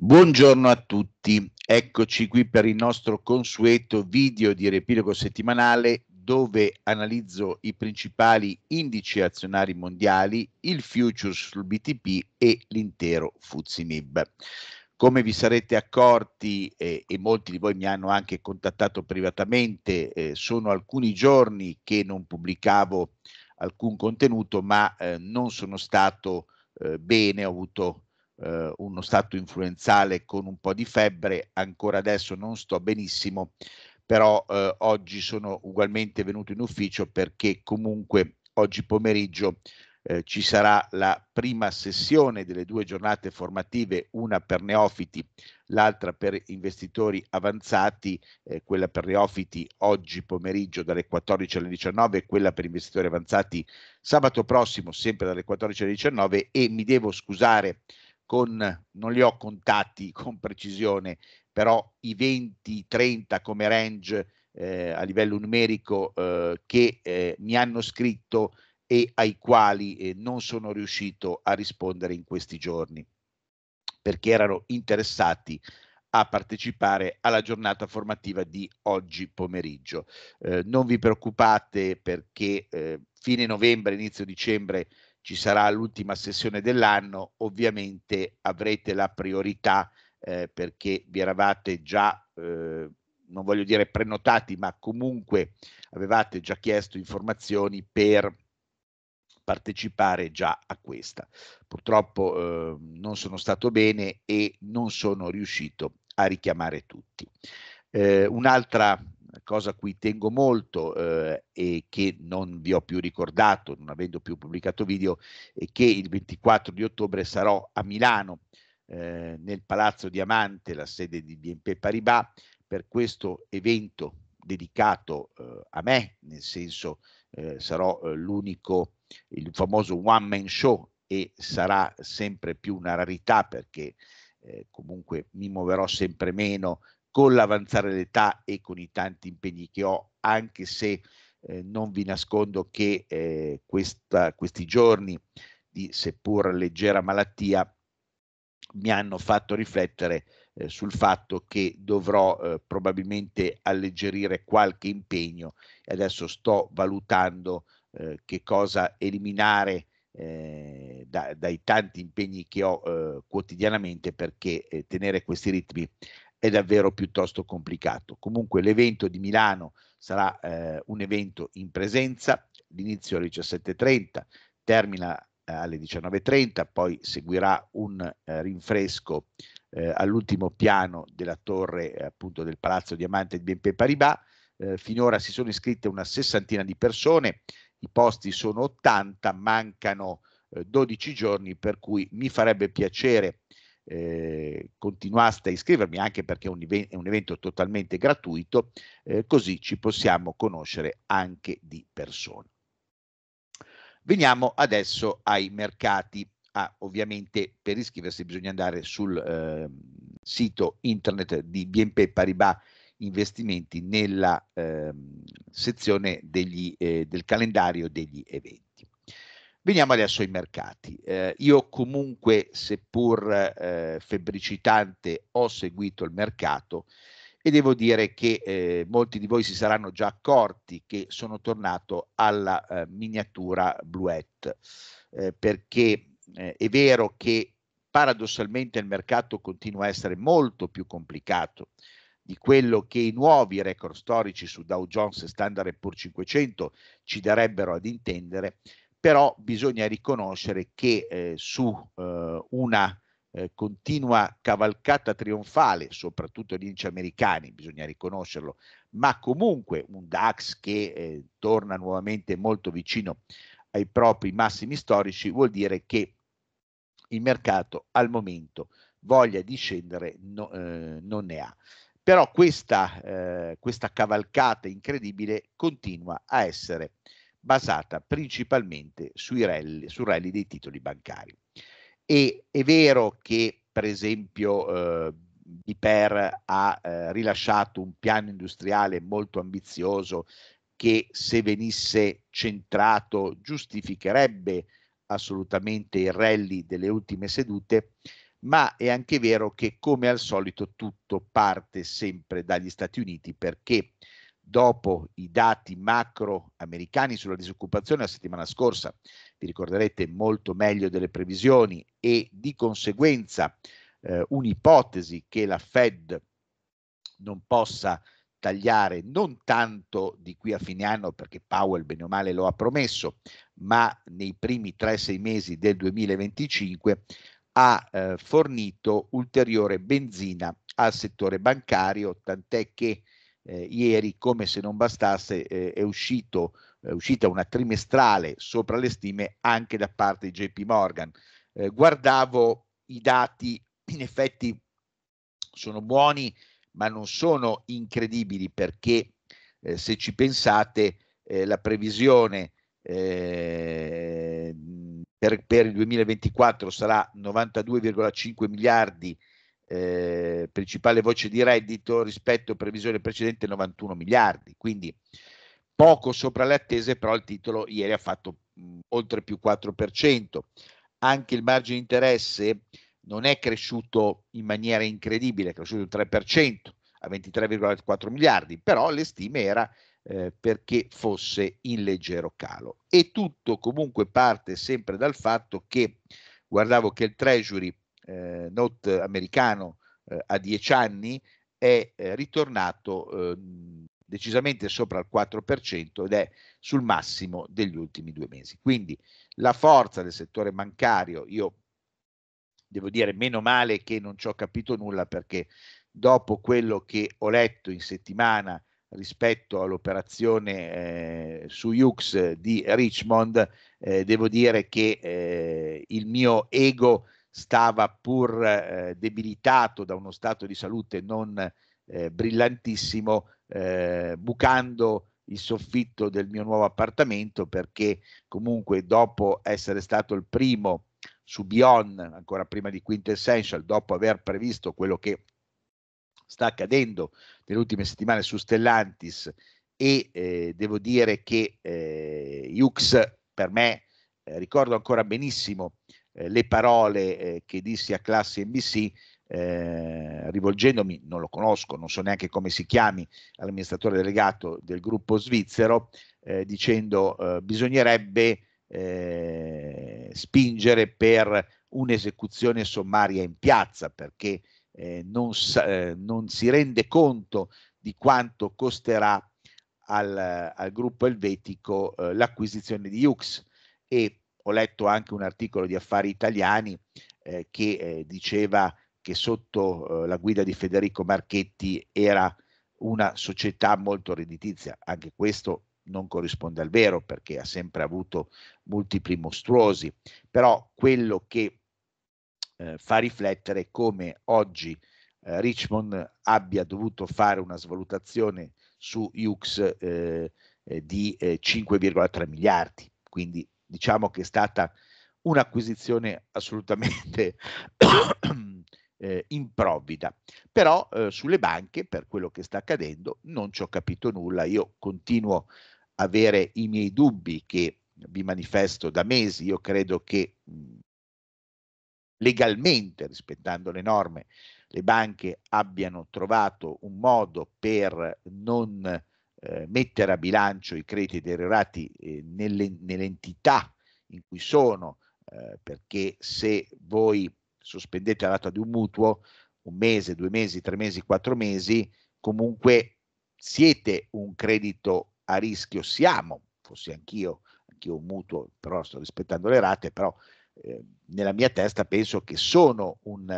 Buongiorno a tutti, eccoci qui per il nostro consueto video di riepilogo settimanale dove analizzo i principali indici azionari mondiali, il futures sul BTP e l'intero Fuzimib. Come vi sarete accorti eh, e molti di voi mi hanno anche contattato privatamente, eh, sono alcuni giorni che non pubblicavo alcun contenuto ma eh, non sono stato eh, bene, ho avuto eh, uno stato influenzale con un po' di febbre, ancora adesso non sto benissimo, però eh, oggi sono ugualmente venuto in ufficio perché comunque oggi pomeriggio eh, ci sarà la prima sessione delle due giornate formative, una per neofiti, l'altra per investitori avanzati, eh, quella per neofiti oggi pomeriggio dalle 14 alle 19 e quella per investitori avanzati sabato prossimo sempre dalle 14 alle 19 e mi devo scusare eh, con, non li ho contati con precisione, però i 20-30 come range eh, a livello numerico eh, che eh, mi hanno scritto e ai quali eh, non sono riuscito a rispondere in questi giorni, perché erano interessati a partecipare alla giornata formativa di oggi pomeriggio. Eh, non vi preoccupate perché eh, fine novembre, inizio dicembre ci sarà l'ultima sessione dell'anno, ovviamente avrete la priorità eh, perché vi eravate già, eh, non voglio dire prenotati, ma comunque avevate già chiesto informazioni per partecipare già a questa. Purtroppo eh, non sono stato bene e non sono riuscito a richiamare tutti. Eh, un'altra cosa a cui tengo molto eh, e che non vi ho più ricordato, non avendo più pubblicato video, è che il 24 di ottobre sarò a Milano eh, nel Palazzo Diamante, la sede di BNP Paribas, per questo evento dedicato eh, a me, nel senso eh, sarò eh, l'unico, il famoso one man show e sarà sempre più una rarità perché eh, comunque mi muoverò sempre meno con l'avanzare dell'età e con i tanti impegni che ho, anche se eh, non vi nascondo che eh, questa, questi giorni di seppur leggera malattia mi hanno fatto riflettere eh, sul fatto che dovrò eh, probabilmente alleggerire qualche impegno e adesso sto valutando eh, che cosa eliminare eh, da, dai tanti impegni che ho eh, quotidianamente perché eh, tenere questi ritmi è davvero piuttosto complicato. Comunque l'evento di Milano sarà eh, un evento in presenza, l'inizio alle 17.30, termina eh, alle 19.30, poi seguirà un eh, rinfresco eh, all'ultimo piano della torre eh, appunto del Palazzo Diamante di Benpe Paribas. Eh, finora si sono iscritte una sessantina di persone, i posti sono 80, mancano 12 giorni, per cui mi farebbe piacere eh, continuaste a iscrivermi anche perché è un, è un evento totalmente gratuito, eh, così ci possiamo conoscere anche di persona. Veniamo adesso ai mercati. Ah, ovviamente per iscriversi bisogna andare sul eh, sito internet di BNP Paribas investimenti nella eh, sezione degli, eh, del calendario degli eventi. Veniamo adesso ai mercati. Eh, io comunque, seppur eh, febbricitante, ho seguito il mercato e devo dire che eh, molti di voi si saranno già accorti che sono tornato alla eh, miniatura bluette, eh, perché eh, è vero che paradossalmente il mercato continua a essere molto più complicato di quello che i nuovi record storici su Dow Jones e Standard Poor's 500 ci darebbero ad intendere, però bisogna riconoscere che eh, su eh, una eh, continua cavalcata trionfale, soprattutto gli inci americani, bisogna riconoscerlo, ma comunque un DAX che eh, torna nuovamente molto vicino ai propri massimi storici, vuol dire che il mercato al momento voglia di scendere no, eh, non ne ha. Però questa, eh, questa cavalcata incredibile continua a essere eh, basata principalmente sui rally, su rally dei titoli bancari. E è vero che, per esempio, eh, Biper ha eh, rilasciato un piano industriale molto ambizioso che, se venisse centrato, giustificherebbe assolutamente il rally delle ultime sedute, ma è anche vero che, come al solito, tutto parte sempre dagli Stati Uniti perché dopo i dati macro americani sulla disoccupazione la settimana scorsa, vi ricorderete molto meglio delle previsioni e di conseguenza eh, un'ipotesi che la Fed non possa tagliare non tanto di qui a fine anno perché Powell bene o male lo ha promesso, ma nei primi 3-6 mesi del 2025 ha eh, fornito ulteriore benzina al settore bancario, tant'è che eh, ieri, come se non bastasse, eh, è, uscito, è, uscita una trimestrale sopra le stime anche da parte di JP Morgan. Eh, guardavo i dati, in effetti sono buoni, ma non sono incredibili perché eh, se ci pensate eh, la previsione eh, per, per il 2024 sarà 92,5 miliardi eh, principale voce di reddito rispetto alla previsione precedente 91 miliardi, quindi poco sopra le attese, però il titolo ieri ha fatto mh, oltre più 4%. Anche il margine di interesse non è cresciuto in maniera incredibile, è cresciuto il 3% a 23,4 miliardi, però le stime era eh, perché fosse in leggero calo. E tutto comunque parte sempre dal fatto che, guardavo che il Treasury eh, note americano eh, a dieci anni è eh, ritornato ehm, decisamente sopra il 4% ed è sul massimo degli ultimi due mesi. Quindi la forza del settore bancario, io devo dire meno male che non ci ho capito nulla perché dopo quello che ho letto in settimana rispetto all'operazione eh, su Yux di Richmond, eh, devo dire che eh, il mio ego stava pur eh, debilitato da uno stato di salute non eh, brillantissimo, eh, bucando il soffitto del mio nuovo appartamento perché comunque dopo essere stato il primo su Bion, ancora prima di Quintessential, dopo aver previsto quello che sta accadendo nelle ultime settimane su Stellantis e eh, devo dire che eh, Jux per me eh, ricordo ancora benissimo eh, eh, le parole eh, che dissi a classe NBC eh, rivolgendomi, non lo conosco, non so neanche come si chiami, all'amministratore delegato del gruppo svizzero, eh, dicendo eh, bisognerebbe spingere per un'esecuzione sommaria in piazza perché non, sa, non si rende conto di quanto costerà al, al, gruppo elvetico eh, l'acquisizione di Ux e ho letto anche un articolo di Affari Italiani eh, che eh, diceva che sotto eh, la guida di Federico Marchetti era una società molto redditizia. Anche questo non corrisponde al vero perché ha sempre avuto multipli mostruosi, però quello che eh, fa riflettere è come oggi eh, Richmond abbia dovuto fare una svalutazione su Hughes eh, di 5,3 miliardi, quindi diciamo che è stata un'acquisizione assolutamente eh, improvvida. Però eh, sulle banche, per quello che sta accadendo, non ci ho capito nulla. Io continuo a avere i miei dubbi che vi manifesto da mesi. Io credo che legalmente, rispettando le norme, le banche abbiano trovato un modo per non eh, mettere a bilancio i crediti deteriorati eh, nelle, nell'entità in cui sono, eh, perché se voi sospendete la data di un mutuo, un mese, due mesi, tre mesi, quattro mesi, comunque siete un credito a rischio, siamo, fossi anch'io, anch'io un mutuo, però sto rispettando le rate, però eh, nella mia testa penso che sono un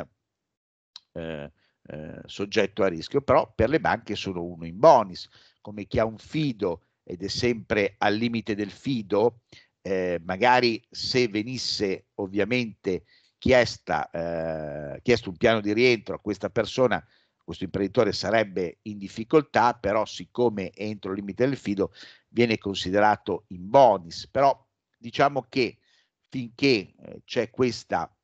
eh, eh, soggetto a rischio, però per le banche sono uno in bonus, come chi ha un fido ed è sempre al limite del fido, eh, magari se venisse ovviamente chiesta, eh, chiesto un piano di rientro a questa persona, questo imprenditore sarebbe in difficoltà, però siccome è entro il limite del fido viene considerato in bonus. Però diciamo che finché eh, c'è questa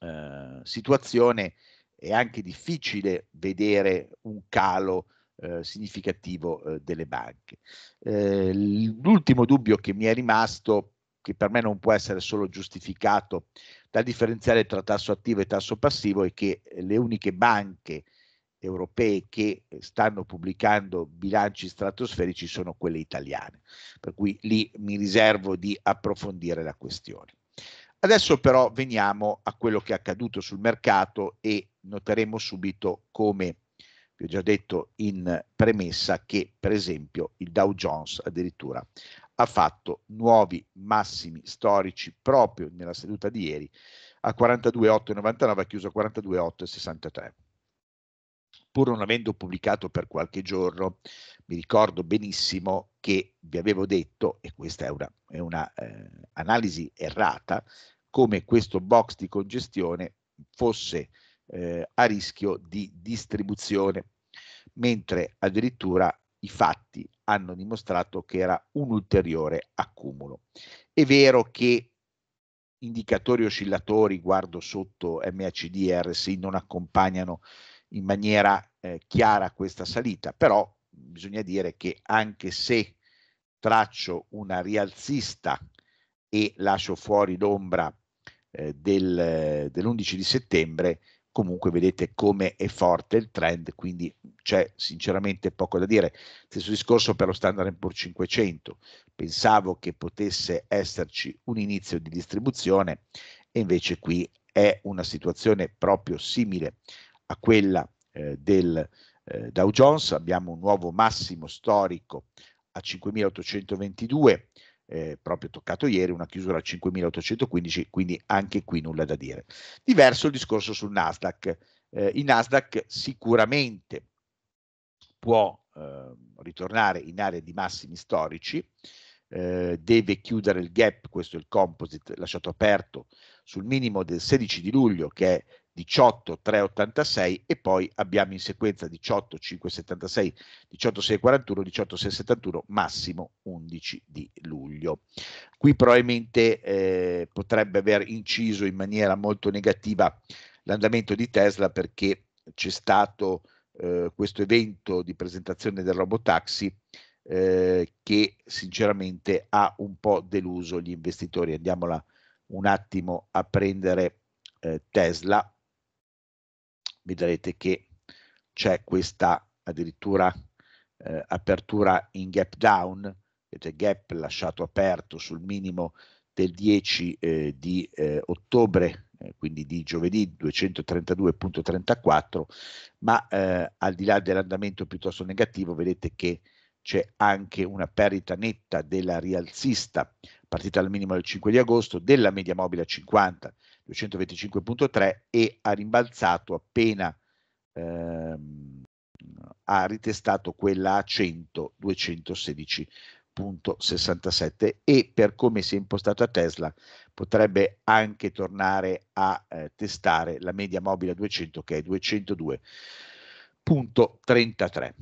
eh, situazione è anche difficile vedere un calo eh, significativo eh, delle banche. Eh, l'ultimo dubbio che mi è rimasto, che per me non può essere solo giustificato da differenziare tra tasso attivo e tasso passivo, è che eh, le uniche banche europee che eh, stanno pubblicando bilanci stratosferici sono quelle italiane, per cui lì mi riservo di approfondire la questione. Adesso però veniamo a quello che è accaduto sul mercato e noteremo subito come vi ho già detto in premessa che per esempio il Dow Jones addirittura ha fatto nuovi massimi storici proprio nella seduta di ieri a 42,899 ha chiuso a 42,863 pur non avendo pubblicato per qualche giorno mi ricordo benissimo che vi avevo detto e questa è una, è una eh, analisi errata come questo box di congestione fosse eh, a rischio di distribuzione, mentre addirittura i fatti hanno dimostrato che era un ulteriore accumulo. È vero che indicatori oscillatori, guardo sotto MACD e RSI, non accompagnano in maniera eh, chiara questa salita, però bisogna dire che anche se traccio una rialzista e lascio fuori l'ombra eh, del, dell'11 di settembre, comunque vedete come è forte il trend, quindi c'è sinceramente poco da dire. Stesso discorso per lo Standard Poor's 500, pensavo che potesse esserci un inizio di distribuzione e invece qui è una situazione proprio simile a quella eh, del eh, Dow Jones, abbiamo un nuovo massimo storico a 5.822, eh, proprio toccato ieri, una chiusura a 5.815, quindi anche qui nulla da dire. Diverso il discorso sul Nasdaq. Eh, il Nasdaq sicuramente può eh, ritornare in area di massimi storici, eh, deve chiudere il gap, questo è il composite lasciato aperto, sul minimo del 16 di luglio che è 18 386 e poi abbiamo in sequenza 18 576 18 641 18 671 massimo 11 di luglio qui probabilmente eh, potrebbe aver inciso in maniera molto negativa l'andamento di Tesla perché c'è stato eh, questo evento di presentazione del robotaxi eh, che sinceramente ha un po' deluso gli investitori andiamola un attimo a prendere eh, Tesla vedrete che c'è questa addirittura eh, apertura in gap down, vedete gap lasciato aperto sul minimo del 10 eh, di eh, ottobre, eh, quindi di giovedì 232.34, ma eh, al di là dell'andamento piuttosto negativo vedete che c'è anche una perdita netta della rialzista partita al minimo del 5 di agosto, della media mobile a 50 225.3 e ha rimbalzato appena ehm, ha ritestato quella a 100 216.67 e per come si è impostata Tesla potrebbe anche tornare a eh, testare la media mobile a 200 che è 202.33.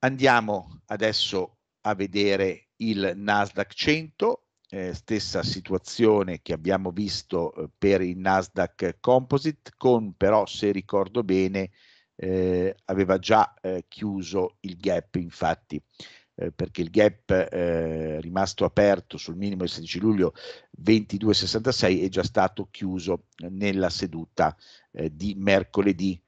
Andiamo adesso a vedere il Nasdaq 100 eh, stessa situazione che abbiamo visto eh, per il Nasdaq Composite, con però, se ricordo bene, eh, aveva già eh, chiuso il gap, infatti, eh, perché il gap eh, rimasto aperto sul minimo del 16 luglio 22,66 è già stato chiuso nella seduta di mercoledì,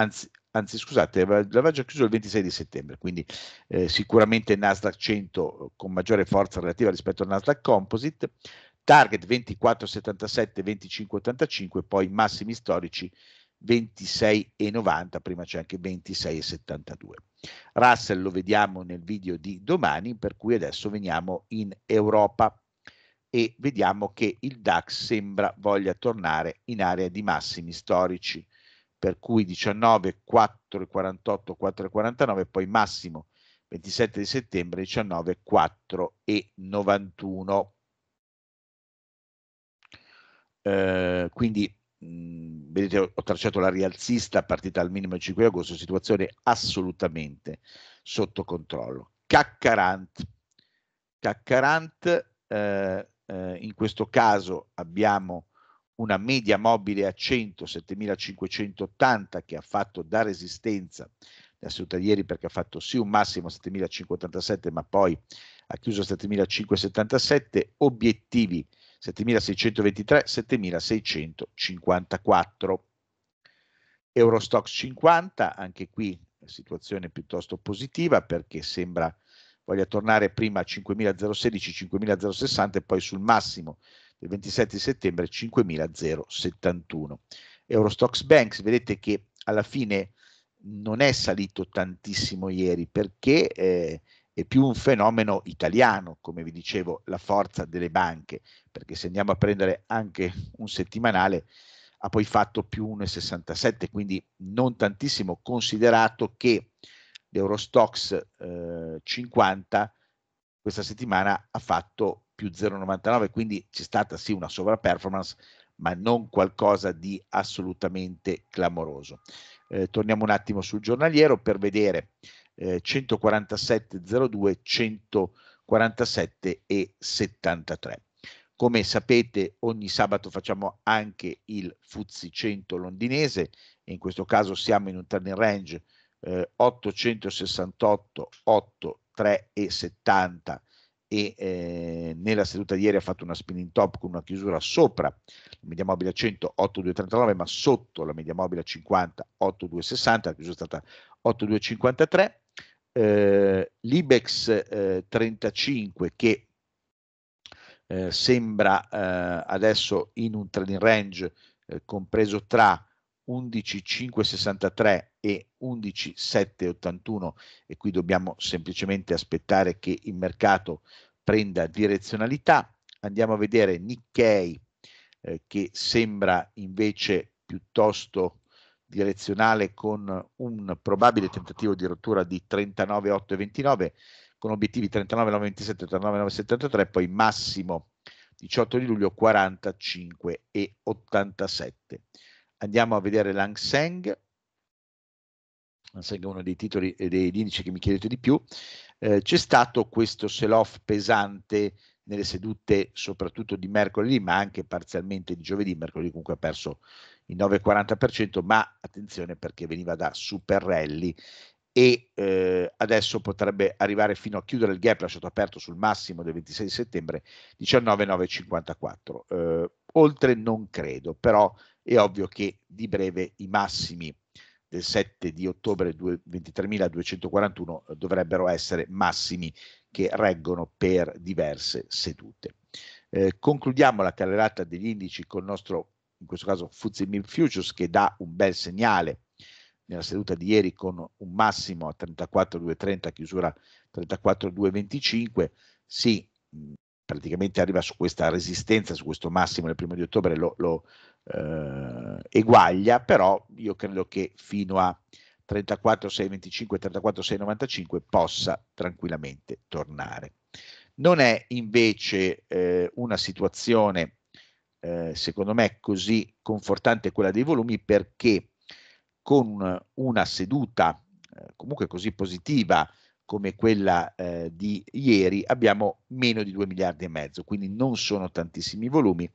anzi, anzi scusate, l'aveva già chiuso il 26 di settembre, quindi eh, sicuramente Nasdaq 100 eh, con maggiore forza relativa rispetto al Nasdaq Composite, target 24,77, 25,85, poi massimi storici 26,90, prima c'è anche 26,72. Russell lo vediamo nel video di domani, per cui adesso veniamo in Europa e vediamo che il DAX sembra voglia tornare in area di massimi storici per cui 19, 4,48, 4,49, poi massimo 27 di settembre 19, 4,91. Eh, quindi mh, vedete ho, ho tracciato la rialzista partita al minimo il 5 agosto, situazione assolutamente sotto controllo. Caccarant, Caccarant eh, eh, in questo caso abbiamo una media mobile a 100, 7580 che ha fatto da resistenza da ieri perché ha fatto sì un massimo a 7587 ma poi ha chiuso a 7577, obiettivi 7623, 7654. Eurostox 50, anche qui situazione piuttosto positiva perché sembra voglia tornare prima a 5016, 5060 e poi sul massimo del 27 settembre 5.071. Eurostox Banks, vedete che alla fine non è salito tantissimo ieri perché eh, è più un fenomeno italiano, come vi dicevo, la forza delle banche, perché se andiamo a prendere anche un settimanale ha poi fatto più 1,67, quindi non tantissimo, considerato che l'Eurostox eh, 50 questa settimana ha fatto più 0,99, quindi c'è stata sì una sovraperformance, ma non qualcosa di assolutamente clamoroso. Eh, torniamo un attimo sul giornaliero per vedere eh, 147,02, 147,73. Come sapete ogni sabato facciamo anche il Fuzzi 100 londinese e in questo caso siamo in un turning range eh, 868, 8, 3 e 70 e eh, nella seduta di ieri ha fatto una spinning top con una chiusura sopra la media mobile a 100 8239 ma sotto la media mobile a 50 8260 la chiusura è stata 8253 eh, l'Ibex eh, 35 che eh, sembra eh, adesso in un trading range eh, compreso tra 11.563 e 11,781 e qui dobbiamo semplicemente aspettare che il mercato prenda direzionalità. Andiamo a vedere Nikkei eh, che sembra invece piuttosto direzionale con un probabile tentativo di rottura di 39,829 con obiettivi 39,927 39,973 poi massimo 18 di luglio 45,87. Andiamo a vedere l'Angseng non uno dei titoli e degli indici che mi chiedete di più, eh, c'è stato questo sell-off pesante nelle sedute soprattutto di mercoledì, ma anche parzialmente di giovedì, mercoledì comunque ha perso il 9,40%, ma attenzione perché veniva da super rally e eh, adesso potrebbe arrivare fino a chiudere il gap lasciato aperto sul massimo del 26 settembre 19,954. Eh, oltre non credo, però è ovvio che di breve i massimi del 7 di ottobre 23.241 eh, dovrebbero essere massimi che reggono per diverse sedute. Eh, concludiamo la carrellata degli indici con il nostro, in questo caso, Mil Futures che dà un bel segnale nella seduta di ieri con un massimo a 34,230, chiusura 34,225, si praticamente arriva su questa resistenza, su questo massimo del primo di ottobre, lo, lo, eh, eguaglia, però io credo che fino a 34625, 34695 possa tranquillamente tornare. Non è invece eh, una situazione, eh, secondo me, così confortante quella dei volumi perché con una seduta eh, comunque così positiva come quella eh, di ieri abbiamo meno di 2 miliardi e mezzo, quindi non sono tantissimi volumi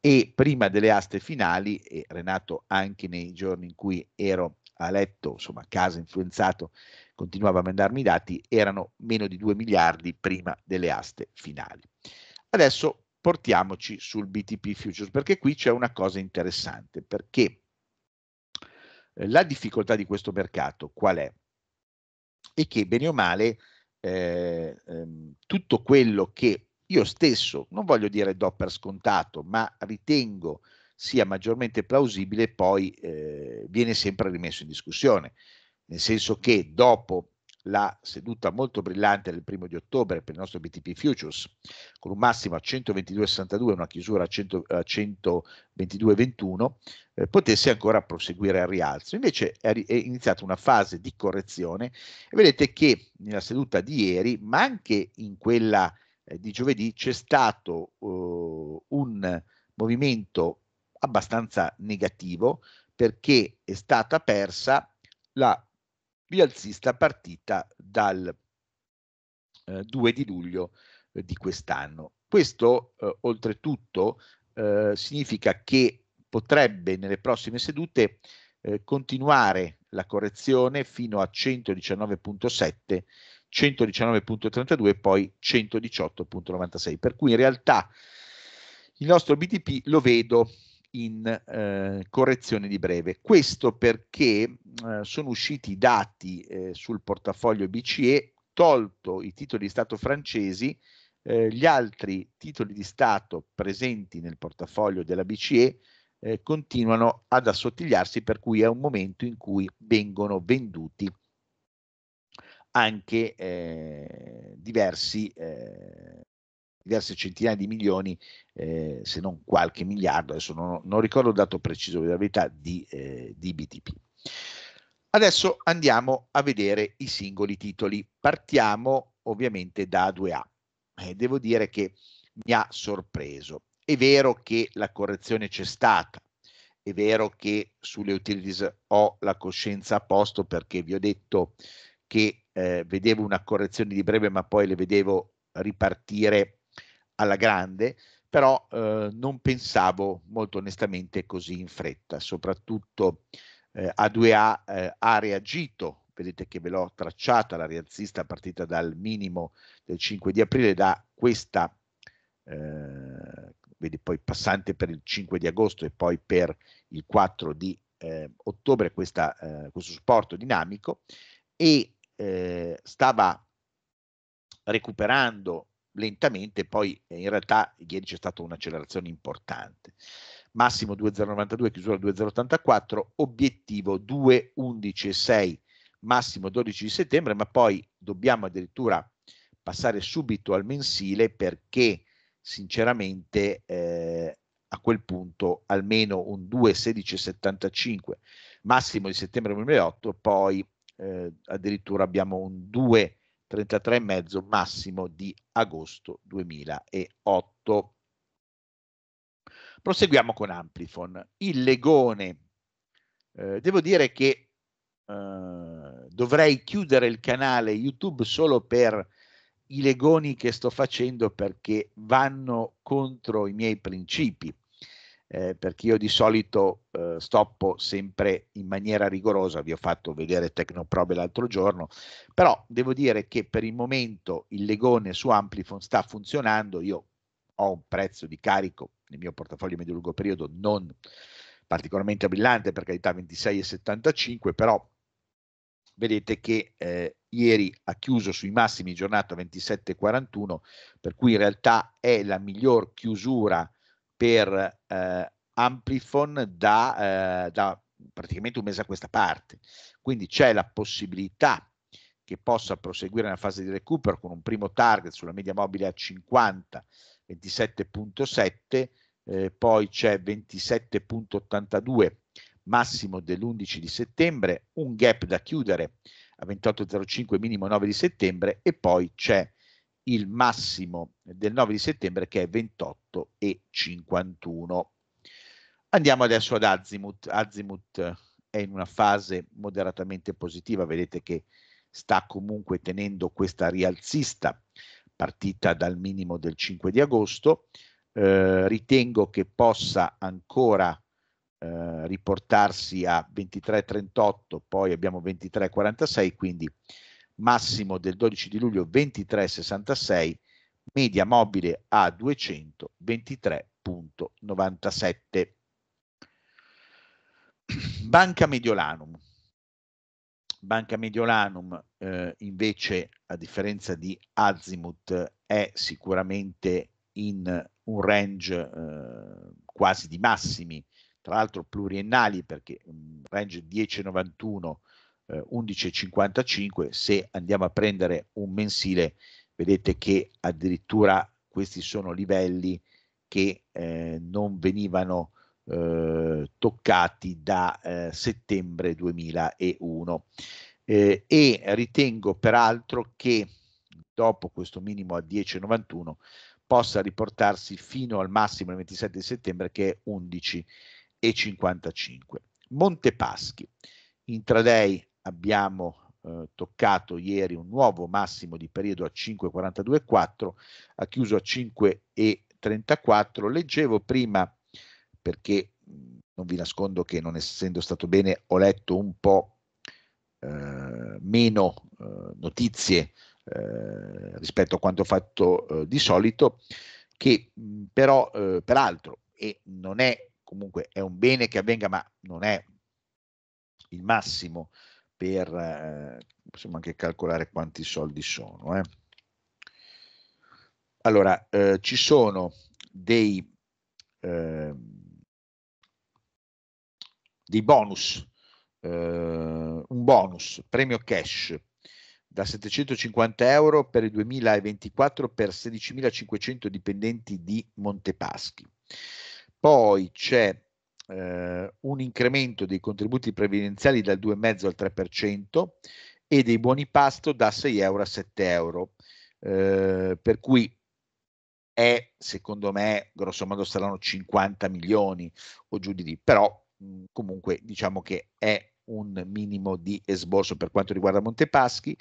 e prima delle aste finali, e Renato anche nei giorni in cui ero a letto, insomma a casa influenzato, continuava a mandarmi i dati, erano meno di 2 miliardi prima delle aste finali. Adesso portiamoci sul BTP Futures, perché qui c'è una cosa interessante, perché eh, la difficoltà di questo mercato qual è? È che bene o male eh, ehm, tutto quello che io stesso non voglio dire do per scontato, ma ritengo sia maggiormente plausibile poi eh, viene sempre rimesso in discussione, nel senso che dopo la seduta molto brillante del primo di ottobre per il nostro BTP Futures, con un massimo a 122,62 e una chiusura a, 122,21, eh, potesse ancora proseguire al rialzo. Invece è, è, iniziata una fase di correzione e vedete che nella seduta di ieri, ma anche in quella eh, di giovedì c'è stato eh, un movimento abbastanza negativo perché è stata persa la rialzista partita dal 2 eh, di luglio eh, di quest'anno. Questo eh, oltretutto significa che potrebbe nelle prossime sedute continuare la correzione fino a 119.7 119.32 e poi 118.96. Per cui in realtà il nostro BTP lo vedo in eh, correzione di breve. Questo perché eh, sono usciti i dati eh, sul portafoglio BCE, tolto i titoli di Stato francesi, eh, gli altri titoli di Stato presenti nel portafoglio della BCE eh, continuano ad assottigliarsi, per cui è un momento in cui vengono venduti anche eh, diversi, eh, diverse centinaia di milioni, eh, se non qualche miliardo, adesso non, non ricordo il dato preciso della verità, di, ehm, di BTP. Adesso andiamo a vedere i singoli titoli. Partiamo ovviamente da a 2A. Eh, devo dire che mi ha sorpreso. È vero che la correzione c'è stata, è vero che sulle utilities ho la coscienza a posto perché vi ho detto che eh, vedevo una correzione di breve, ma poi le vedevo ripartire alla grande, però eh, non pensavo molto onestamente così in fretta, soprattutto eh, A2A eh, ha reagito, vedete che ve l'ho tracciata la rialzista partita dal minimo del 5 di aprile, da questa, eh, vedi poi passante per il 5 di agosto e poi per il 4 di eh, ottobre, questa, questo supporto dinamico, e eh, stava recuperando lentamente, poi eh, in realtà ieri c'è stata un'accelerazione importante. Massimo 2,092, chiusura 2,084, obiettivo 2,11,6, massimo 12 di settembre, ma poi dobbiamo addirittura passare subito al mensile perché sinceramente eh, a quel punto almeno un 2,16,75 massimo di settembre 2008, poi eh, addirittura abbiamo un 2,33,5 massimo di agosto 2008. Proseguiamo con Amplifon. Il legone, eh, devo dire che eh, dovrei chiudere il canale YouTube solo per i legoni che sto facendo perché vanno contro i miei principi eh, perché io di solito eh, stoppo sempre in maniera rigorosa, vi ho fatto vedere Tecnoprobe l'altro giorno, però devo dire che per il momento il legone su Amplifon sta funzionando, io ho un prezzo di carico nel mio portafoglio medio-lungo periodo non particolarmente brillante, per carità 26,75, però vedete che eh, ieri ha chiuso sui massimi giornata 27,41, per cui in realtà è la miglior chiusura per eh, Amplifon da, eh, da praticamente un mese a questa parte. Quindi c'è la possibilità che possa proseguire nella fase di recupero con un primo target sulla media mobile a 50, 27.7, eh, poi c'è 27.82 massimo dell'11 di settembre, un gap da chiudere a 28.05 minimo 9 di settembre e poi c'è il massimo del 9 di settembre che è 28,51. Andiamo adesso ad Azimut. Azimut è in una fase moderatamente positiva, vedete che sta comunque tenendo questa rialzista partita dal minimo del 5 di agosto. Eh, ritengo che possa ancora eh, riportarsi a 23,38, poi abbiamo 23,46, quindi massimo del 12 di luglio 23,66, media mobile a 223,97. Banca Mediolanum. Banca Mediolanum eh, invece, a differenza di Azimuth, è sicuramente in un range eh, quasi di massimi, tra l'altro pluriennali perché mm, range 10,91 eh, 11,55 se andiamo a prendere un mensile vedete che addirittura questi sono livelli che eh, non venivano eh, toccati da eh, settembre 2001 eh, e ritengo peraltro che dopo questo minimo a 10,91 possa riportarsi fino al massimo del 27 settembre che è 11,55. Monte Paschi, intraday abbiamo eh, toccato ieri un nuovo massimo di periodo a 5,42,4, ha chiuso a 5,34. Leggevo prima, perché non vi nascondo che non essendo stato bene ho letto un po' eh, meno eh, notizie eh, rispetto a quanto fatto eh, di solito, che mh, però, eh, peraltro, e non è comunque è un bene che avvenga, ma non è il massimo per, eh, possiamo anche calcolare quanti soldi sono. Eh. Allora, eh, ci sono dei, ehm, dei bonus, eh, un bonus, premio cash da 750 euro per il 2024 per 16.500 dipendenti di Montepaschi. Poi c'è eh, un incremento dei contributi previdenziali dal 2,5 al 3% e dei buoni pasto da 6 euro a 7 euro. Eh, per cui è, secondo me, grosso modo saranno 50 milioni o giù di lì, però mh, comunque diciamo che è un minimo di esborso per quanto riguarda Montepaschi.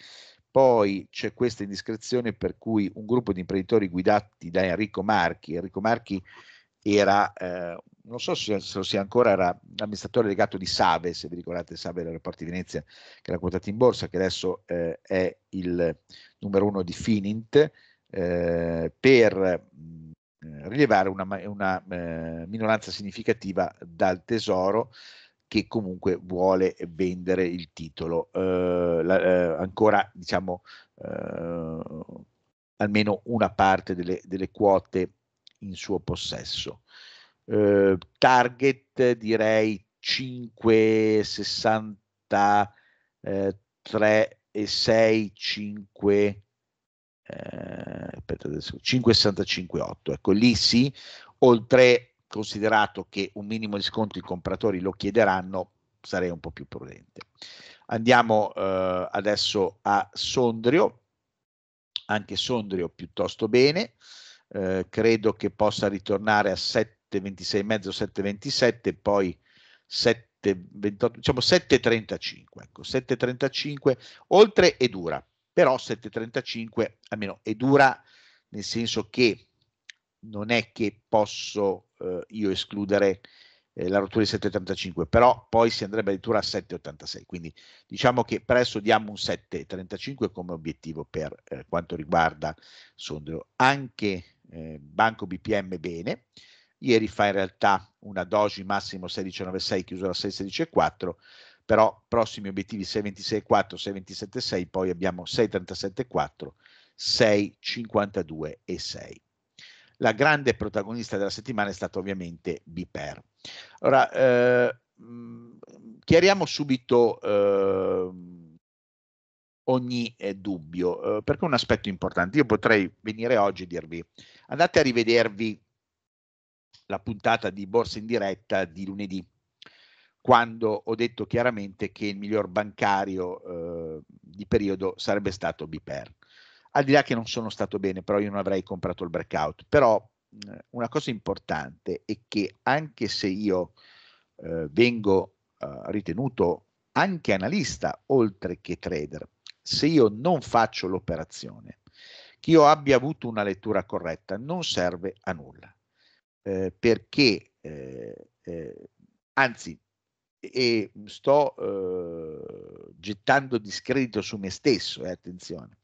Poi c'è questa indiscrezione per cui un gruppo di imprenditori guidati da Enrico Marchi, Enrico Marchi era eh, non so se, se sia ancora, era amministratore legato di Save, se vi ricordate Save dell'aeroporto di Venezia, che era quotato in borsa, che adesso eh, è il numero uno di Finint, eh, per mh, eh, rilevare una, una eh, minoranza significativa dal Tesoro che comunque vuole vendere il titolo eh, la, eh, ancora diciamo almeno una parte delle, delle quote in suo possesso eh, target direi 5,63 63 ehm, e 6, 5, eh, aspetta adesso, 5,65,8. Ecco lì sì, oltre considerato che un minimo di sconto i compratori lo chiederanno, sarei un po' più prudente. Andiamo eh, adesso a Sondrio, anche Sondrio piuttosto bene, eh, credo che possa ritornare a 7 7,26,5, 7,27, poi 7,28, diciamo 7,35, ecco, 7,35 oltre è dura, però 7,35 almeno è dura nel senso che non è che posso eh, io escludere eh, la rottura di 7,35, però poi si andrebbe addirittura a 7,86, quindi diciamo che presto diamo un 7,35 come obiettivo per eh, quanto riguarda Sondrio. Anche eh, Banco BPM bene, ieri fa in realtà una doji massimo 6,196 chiusura a 6,164 però prossimi obiettivi 6,264 6,276 poi abbiamo 6,374 6,52 e 6 la grande protagonista della settimana è stata ovviamente Biper allora eh, mm, chiariamo subito eh, ogni eh, dubbio eh, perché è un aspetto importante io potrei venire oggi e dirvi andate a rivedervi la puntata di Borsa in diretta di lunedì, quando ho detto chiaramente che il miglior bancario eh, di periodo sarebbe stato Biper. Al di là che non sono stato bene, però io non avrei comprato il breakout. Però mh, eh, una cosa importante è che anche se io eh, vengo eh, ritenuto anche analista oltre che trader, se io non faccio l'operazione, che io abbia avuto una lettura corretta non serve a nulla eh, perché, eh, eh, anzi, e sto eh, gettando discredito su me stesso, attenzione,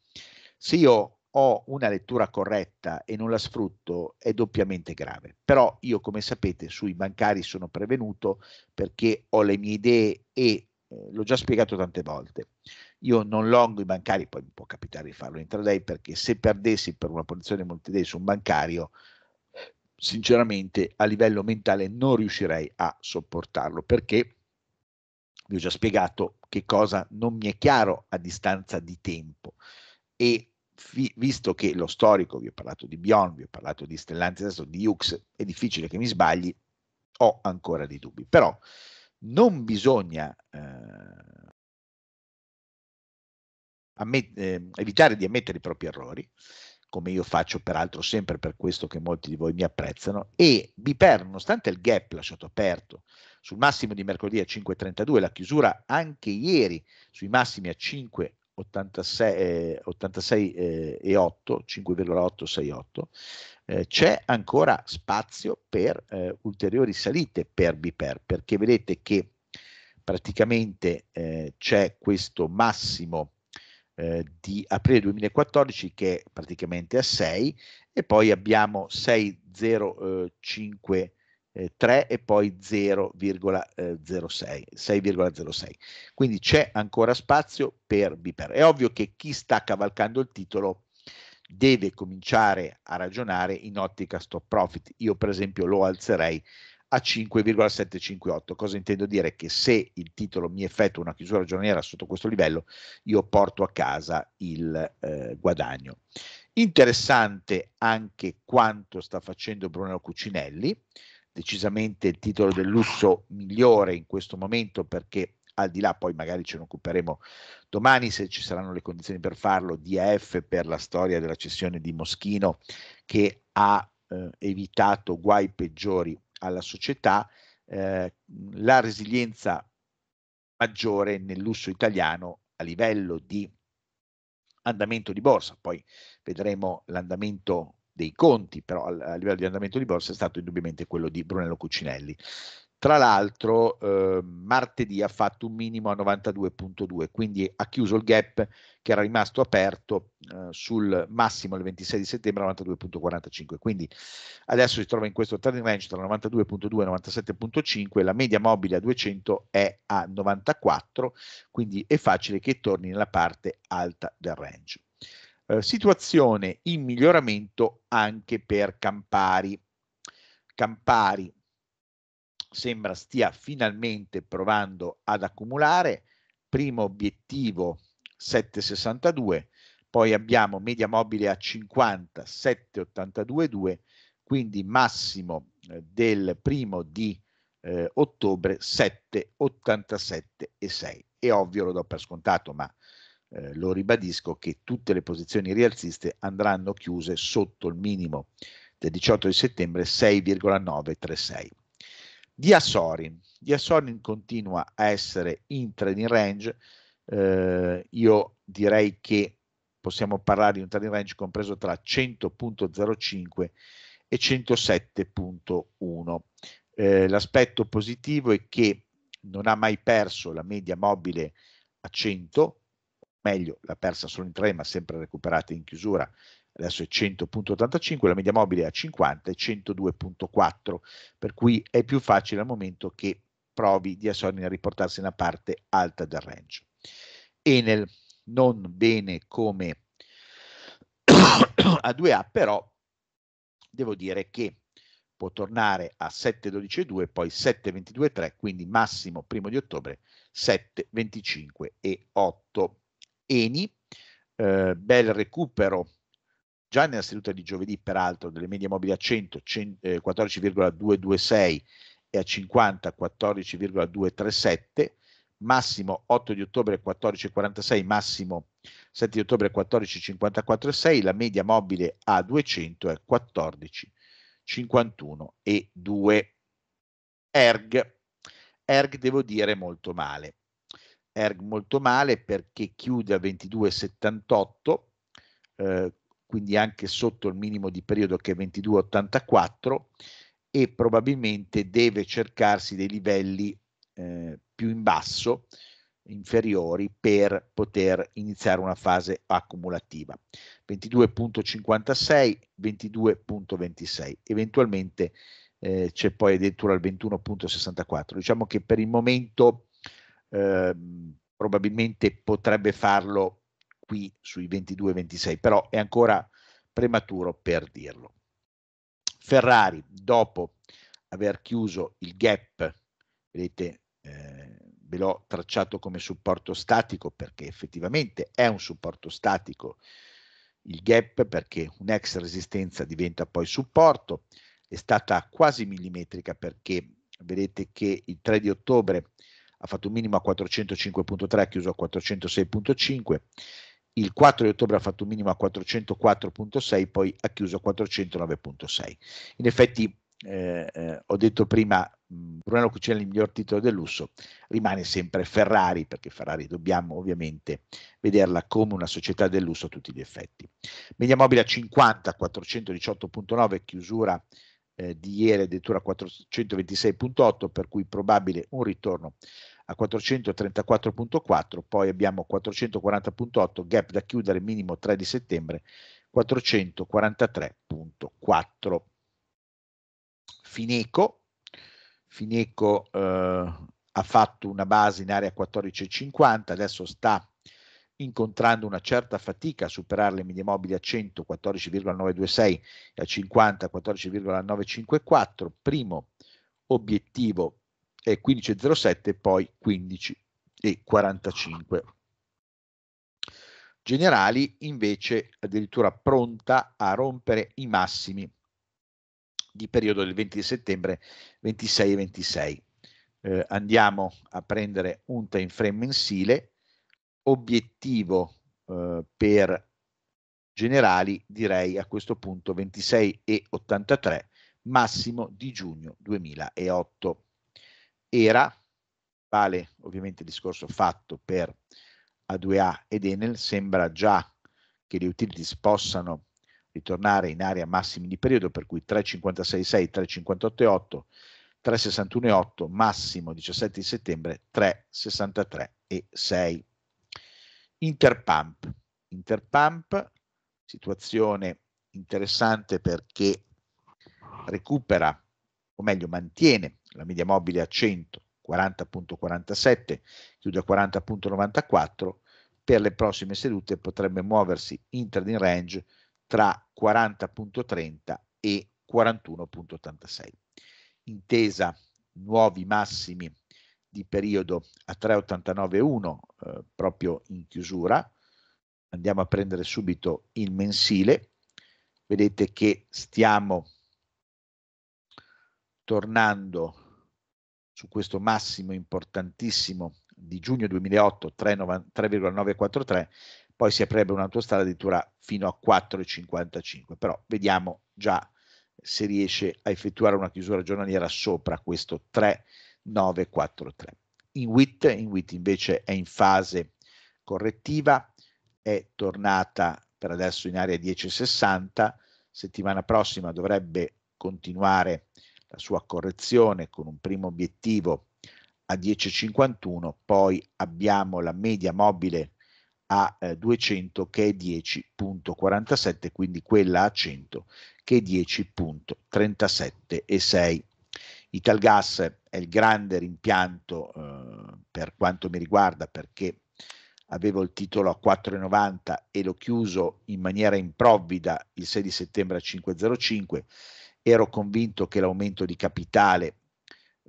se io ho una lettura corretta e non la sfrutto è doppiamente grave. Però io, come sapete, sui bancari sono prevenuto perché ho le mie idee e l'ho già spiegato tante volte. Io non longo i bancari, poi mi può capitare di farlo intraday perché se perdessi per una posizione multiday su un bancario sinceramente a livello mentale non riuscirei a sopportarlo perché vi ho già spiegato che cosa non mi è chiaro a distanza di tempo e visto che lo storico, vi ho parlato di Bion, vi ho parlato di Stellanzi adesso, di Hux, è difficile che mi sbagli, ho ancora dei dubbi. Però non bisogna eh, eh, evitare di ammettere i propri errori, come io faccio peraltro sempre per questo che molti di voi mi apprezzano, e BPER, nonostante il gap lasciato aperto sul massimo di mercoledì a 5,32, la chiusura anche ieri sui massimi a 5,86 86,8, eh, 5,868, eh, eh, c'è ancora spazio per eh, ulteriori salite per BPER, perché vedete che praticamente eh, c'è questo massimo eh, di aprile 2014 che è praticamente a 6 e poi abbiamo 6053 eh, eh, e poi 0,06, 6,06. Quindi c'è ancora spazio per Biper. È ovvio che chi sta cavalcando il titolo deve cominciare a ragionare in ottica stop profit. Io per esempio lo alzerei a 5,758. Cosa intendo dire? Che se il titolo mi effettua una chiusura giornaliera sotto questo livello, io porto a casa il eh, guadagno. Interessante anche quanto sta facendo Brunello Cucinelli, decisamente il titolo del lusso migliore in questo momento perché al di là poi magari ce ne occuperemo domani se ci saranno le condizioni per farlo, DAF per la storia della cessione di Moschino che ha eh, evitato guai peggiori alla società eh, la resilienza maggiore nel lusso italiano a livello di andamento di borsa, poi vedremo l'andamento dei conti, però a livello di andamento di borsa è stato indubbiamente quello di Brunello Cucinelli. Tra l'altro eh, martedì ha fatto un minimo a 92.2, quindi ha chiuso il gap che era rimasto aperto eh, sul massimo il 26 di settembre 92.45. Quindi adesso si trova in questo trading range tra 92.2 e 97.5, la media mobile a 200 è a 94, quindi è facile che torni nella parte alta del range. Eh, situazione in miglioramento anche per Campari. Campari sembra stia finalmente provando ad accumulare, primo obiettivo 7,62, poi abbiamo media mobile a 50, 7,82,2, quindi massimo eh, del primo di eh, ottobre 7,87,6. È ovvio, lo do per scontato, ma eh, lo ribadisco che tutte le posizioni rialziste andranno chiuse sotto il minimo del 18 di settembre 6,936 di Diasorin. Diasorin continua a essere in trading range, eh, io direi che possiamo parlare di un trading range compreso tra 100.05 e 107.1. Eh, l'aspetto positivo è che non ha mai perso la media mobile a 100, meglio l'ha persa solo in 3 ma sempre recuperata in chiusura adesso è 100.85, la media mobile è a 50 e 102.4, per cui è più facile al momento che provi di Assorin a riportarsi nella parte alta del range. Enel non bene come a 2A, però devo dire che può tornare a 7,12,2, poi 7,22,3, quindi massimo primo di ottobre 7,25 e 8. Eni, eh, bel recupero già nella seduta di giovedì, peraltro, delle medie mobili a 100, 14,226 eh, e a 50, 14,237, massimo 8 di ottobre 14,46, massimo 7 di ottobre 14,54,6, la media mobile a 200 è 14,51 e 2. ERG, ERG devo dire molto male. ERG molto male perché chiude a 22,78, eh, quindi anche sotto il minimo di periodo che è 22,84 e probabilmente deve cercarsi dei livelli eh, più in basso, inferiori, per poter iniziare una fase accumulativa. 22.56, 22.26, eventualmente eh, c'è poi addirittura il 21.64. Diciamo che per il momento eh, probabilmente potrebbe farlo qui sui 22-26, però è ancora prematuro per dirlo. Ferrari, dopo aver chiuso il gap, vedete, eh, ve l'ho tracciato come supporto statico perché effettivamente è un supporto statico il gap perché un'ex resistenza diventa poi supporto, è stata quasi millimetrica perché vedete che il 3 di ottobre ha fatto un minimo a 405.3, ha chiuso a 406.5 il 4 di ottobre ha fatto un minimo a 404.6, poi ha chiuso a 409.6. In effetti, eh, eh, ho detto prima, mh, Brunello Cucinelli, il miglior titolo del lusso, rimane sempre Ferrari, perché Ferrari dobbiamo ovviamente vederla come una società del lusso a tutti gli effetti. Media mobile a 50, 418.9, chiusura eh, di ieri addirittura 426.8, per cui probabile un ritorno a 434.4, poi abbiamo 440.8, gap da chiudere minimo 3 di settembre, 443.4. Fineco, Fineco eh, ha fatto una base in area 14,50, adesso sta incontrando una certa fatica a superare le medie mobili a 100, e a 50, 14,954, primo obiettivo e 15.07 poi 15.45. Generali invece addirittura pronta a rompere i massimi di periodo del 20 settembre 26 e 26. Eh, andiamo a prendere un time frame mensile, obiettivo eh, per generali direi a questo punto 26 e 83, massimo di giugno 2008 era, vale ovviamente il discorso fatto per A2A ed Enel, sembra già che le utilities possano ritornare in area massimi di periodo, per cui 3,56,6, 3,58,8, 3,61,8, massimo 17 settembre, 3,63,6. Interpump. Interpump, situazione interessante perché recupera, o meglio mantiene la media mobile a 100, 40.47, chiude a 40.94, per le prossime sedute potrebbe muoversi intraday range tra 40.30 e 41.86. Intesa nuovi massimi di periodo a 3,89,1 eh, proprio in chiusura. Andiamo a prendere subito il mensile. Vedete che stiamo tornando su questo massimo importantissimo di giugno 2008 3,943, poi si aprirebbe un'autostrada addirittura fino a 4,55, però vediamo già se riesce a effettuare una chiusura giornaliera sopra questo 3943. In WIT, in WIT invece è in fase correttiva, è tornata per adesso in area 10,60, settimana prossima dovrebbe continuare la sua correzione con un primo obiettivo a 10,51, poi abbiamo la media mobile a eh, 200 che è 10.47, quindi quella a 100 che è 10.37,6. Italgas è il grande rimpianto eh, per quanto mi riguarda perché avevo il titolo a 4,90 e l'ho chiuso in maniera improvvida il 6 settembre a 5,05 ero convinto che l'aumento di capitale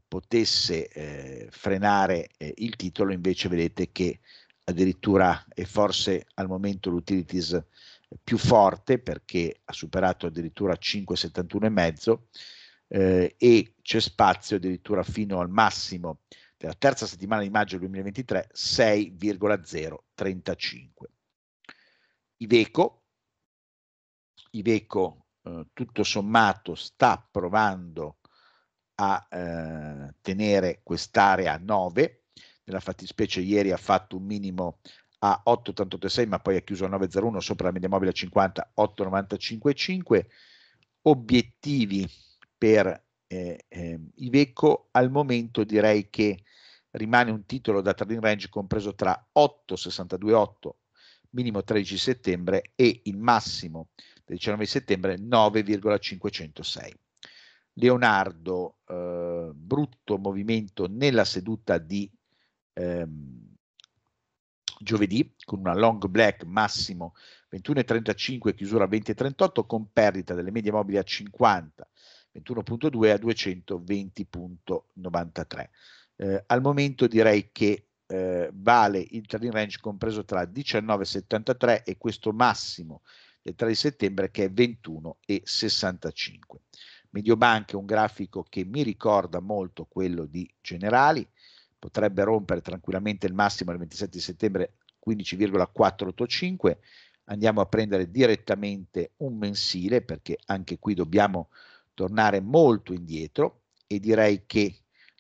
potesse eh, frenare eh, il titolo, invece vedete che addirittura è forse al momento l'utilities eh, più forte perché ha superato addirittura 5,71,5 eh, e c'è spazio addirittura fino al massimo della terza settimana di maggio 2023 6,035. Iveco, Iveco eh, tutto sommato sta provando a eh, tenere quest'area a 9, nella fattispecie ieri ha fatto un minimo a 8,886 ma poi ha chiuso a 9,01 sopra la media mobile a 50, 8,955, obiettivi per eh, eh, Iveco al momento direi che rimane un titolo da trading range compreso tra 8,628 minimo 13 settembre e il massimo del 19 settembre 9,506. Leonardo, eh, brutto movimento nella seduta di ehm, giovedì con una long black massimo 21,35 chiusura 20,38 con perdita delle medie mobili a 50 21,2 a 220,93 eh, al momento direi che eh, vale il trading range compreso tra 19,73 e questo massimo del 3 settembre che è 21,65. Mediobanca è un grafico che mi ricorda molto quello di Generali, potrebbe rompere tranquillamente il massimo del 27 settembre 15,485, andiamo a prendere direttamente un mensile perché anche qui dobbiamo tornare molto indietro e direi che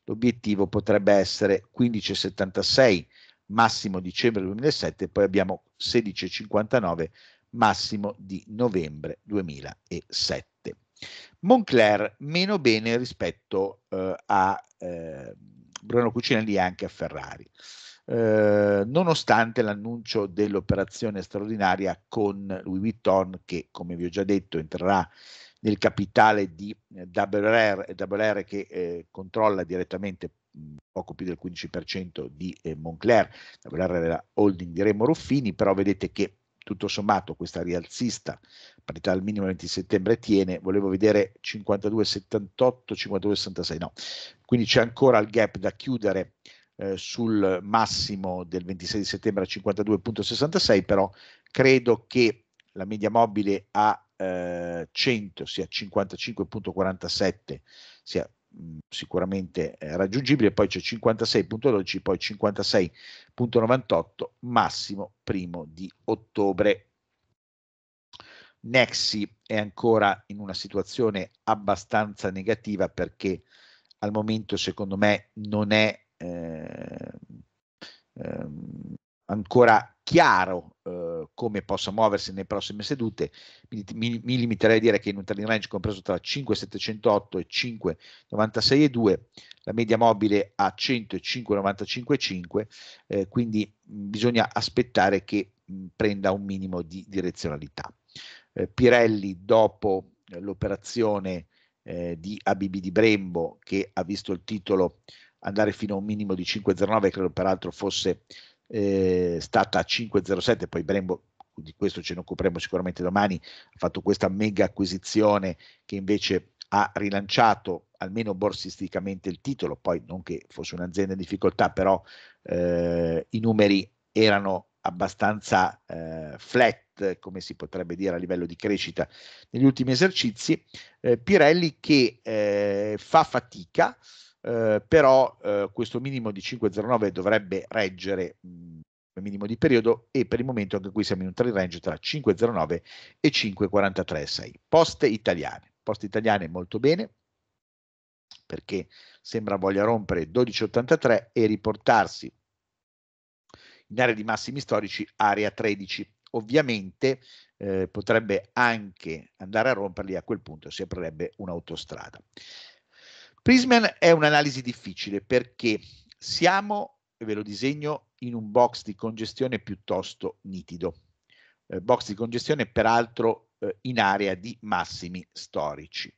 l'obiettivo potrebbe essere 15,76 massimo dicembre 2007, poi abbiamo 16,59 massimo di novembre 2007. Moncler meno bene rispetto eh, a eh, Bruno Cucinelli e anche a Ferrari, eh, nonostante l'annuncio dell'operazione straordinaria con Louis Vuitton che, come vi ho già detto, entrerà nel capitale di WR, eh, WR che eh, controlla direttamente mm, poco più del 15% di eh, Moncler, WR era la holding di Remo Ruffini, però vedete che tutto sommato questa rialzista, parità al minimo 20 settembre tiene, volevo vedere 52,78, 52,66, no, quindi c'è ancora il gap da chiudere eh, sul massimo del 26 settembre a 52,66, però credo che la media mobile a eh, 100 sia 55,47, sia sicuramente eh, raggiungibile, poi c'è 56.12, poi 56.98 massimo primo di ottobre. Nexi è ancora in una situazione abbastanza negativa perché al momento secondo me non è eh, eh, ancora chiaro eh, come possa muoversi nelle prossime sedute, mi, mi, limiterei a dire che in un trading range compreso tra 5,708 e 5,96,2, la media mobile a 105,95,5, eh, quindi mhmm, bisogna aspettare che mh, mhmm, prenda un minimo di direzionalità. Eh, Pirelli dopo l'operazione eh, di ABB di Brembo che ha visto il titolo andare fino a un minimo di 5,09, credo peraltro fosse eh, stata a 5,07, poi Brembo di questo ce ne occuperemo sicuramente domani, ha fatto questa mega acquisizione che invece ha rilanciato almeno borsisticamente il titolo, poi non che fosse un'azienda in difficoltà, però eh, i numeri erano abbastanza eh, flat, come si potrebbe dire a livello di crescita negli ultimi esercizi, eh, Pirelli che eh, fa fatica, eh, però eh, questo minimo di 5,09 dovrebbe reggere come minimo di periodo e per il momento anche qui siamo in un trade range tra 5,09 e 5,43,6. Poste italiane, poste italiane molto bene perché sembra voglia rompere 12,83 e riportarsi in area di massimi storici area 13. Ovviamente eh, potrebbe anche andare a romperli a quel punto si aprirebbe un'autostrada. Prisman è un'analisi difficile perché siamo, ve lo disegno, in un box di congestione piuttosto nitido. Eh, box di congestione peraltro eh, in area di massimi storici.